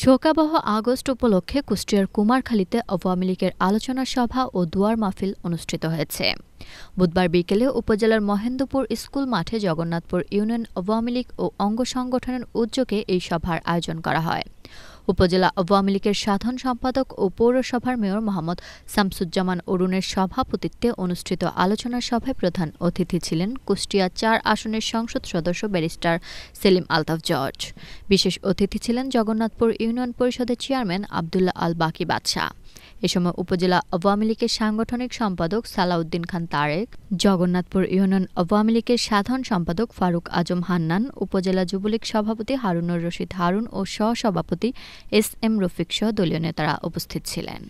শোকাবহ আগস্ট উপলক্ষে কুষ্টিয়ার কুমারখালীতে আওয়ামী লীগের আলোচনা সভা ও দুয়ার মাহফিল অনুষ্ঠিত হয়েছে বুধবার বিকেলে উপজেলার মহেন্দ্রপুর স্কুল মাঠে জগন্নাথপুর ইউনিয়ন আওয়ামী লীগ ও অঙ্গ সংগঠনের উদ্যোগে এই সভার আয়োজন করা হয় উপজেলা আওয়ামী লীগের সাধারণ সম্পাদক ও পৌরসভার মেয়র মোহাম্মদ শামসুজ্জামান অরুণের সভাপতিত্বে অনুষ্ঠিত আলোচনা সভায় প্রধান অতিথি ছিলেন কুষ্টিয়া চার আসনের সংসদ সদস্য ব্যারিস্টার সেলিম আলতাফ জর্জ বিশেষ অতিথি ছিলেন জগন্নাথপুর ইউনিয়ন পরিষদের চেয়ারম্যান আবদুল্লাহ আল বাকি বাদশাহ এ সময় উপজেলা আওয়ামী লীগের সাংগঠনিক সম্পাদক সালাউদ্দিন খান তারেক জগন্নাথপুর ইউনিয়ন আওয়ামী লীগের সাধারণ সম্পাদক ফারুক আজম হান্নান উপজেলা যুবলীগ সভাপতি হারুনুর রশিদ হারুন ও সহসভাপতি এস এম রফিক সহ দলীয় নেতারা উপস্থিত ছিলেন